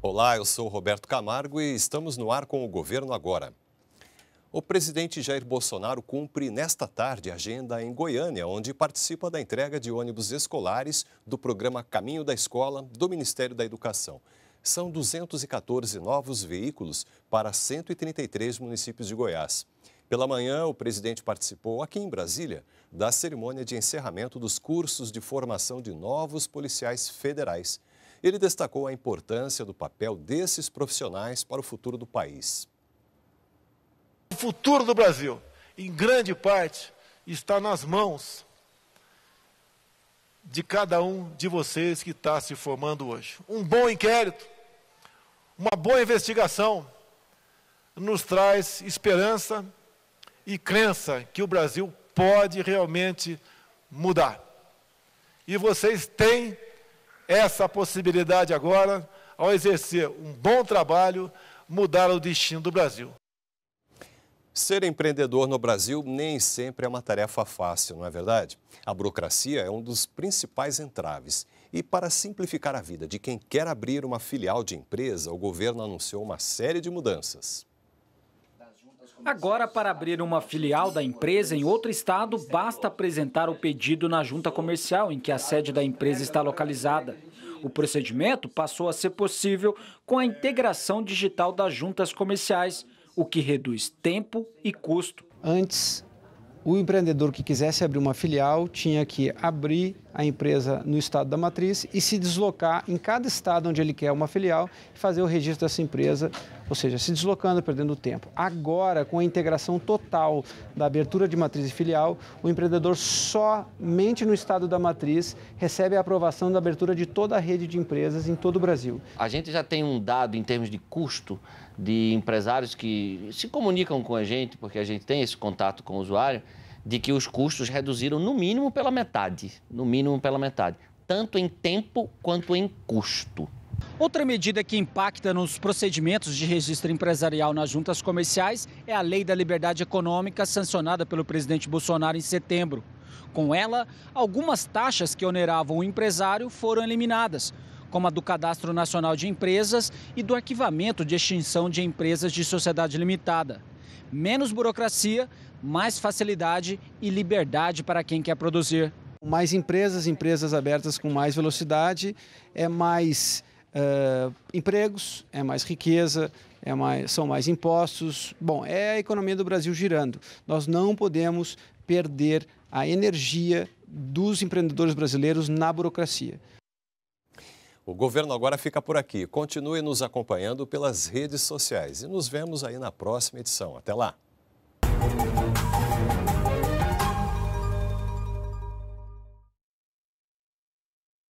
Olá, eu sou Roberto Camargo e estamos no ar com o Governo Agora. O presidente Jair Bolsonaro cumpre nesta tarde agenda em Goiânia, onde participa da entrega de ônibus escolares do programa Caminho da Escola do Ministério da Educação. São 214 novos veículos para 133 municípios de Goiás. Pela manhã, o presidente participou aqui em Brasília da cerimônia de encerramento dos cursos de formação de novos policiais federais. Ele destacou a importância do papel desses profissionais para o futuro do país. O futuro do Brasil, em grande parte, está nas mãos de cada um de vocês que está se formando hoje. Um bom inquérito, uma boa investigação, nos traz esperança e crença que o Brasil pode realmente mudar. E vocês têm essa possibilidade agora, ao exercer um bom trabalho, mudar o destino do Brasil. Ser empreendedor no Brasil nem sempre é uma tarefa fácil, não é verdade? A burocracia é um dos principais entraves. E para simplificar a vida de quem quer abrir uma filial de empresa, o governo anunciou uma série de mudanças. Agora, para abrir uma filial da empresa em outro estado, basta apresentar o pedido na junta comercial em que a sede da empresa está localizada. O procedimento passou a ser possível com a integração digital das juntas comerciais, o que reduz tempo e custo. Antes, o empreendedor que quisesse abrir uma filial tinha que abrir a empresa no estado da matriz e se deslocar em cada estado onde ele quer uma filial e fazer o registro dessa empresa, ou seja, se deslocando, perdendo tempo. Agora, com a integração total da abertura de matriz e filial, o empreendedor somente no estado da matriz recebe a aprovação da abertura de toda a rede de empresas em todo o Brasil. A gente já tem um dado em termos de custo de empresários que se comunicam com a gente, porque a gente tem esse contato com o usuário de que os custos reduziram no mínimo pela metade, no mínimo pela metade, tanto em tempo quanto em custo. Outra medida que impacta nos procedimentos de registro empresarial nas juntas comerciais é a Lei da Liberdade Econômica, sancionada pelo presidente Bolsonaro em setembro. Com ela, algumas taxas que oneravam o empresário foram eliminadas, como a do Cadastro Nacional de Empresas e do Arquivamento de Extinção de Empresas de Sociedade Limitada. Menos burocracia, mais facilidade e liberdade para quem quer produzir. Mais empresas, empresas abertas com mais velocidade, é mais uh, empregos, é mais riqueza, é mais, são mais impostos. Bom, é a economia do Brasil girando. Nós não podemos perder a energia dos empreendedores brasileiros na burocracia. O governo agora fica por aqui. Continue nos acompanhando pelas redes sociais e nos vemos aí na próxima edição. Até lá!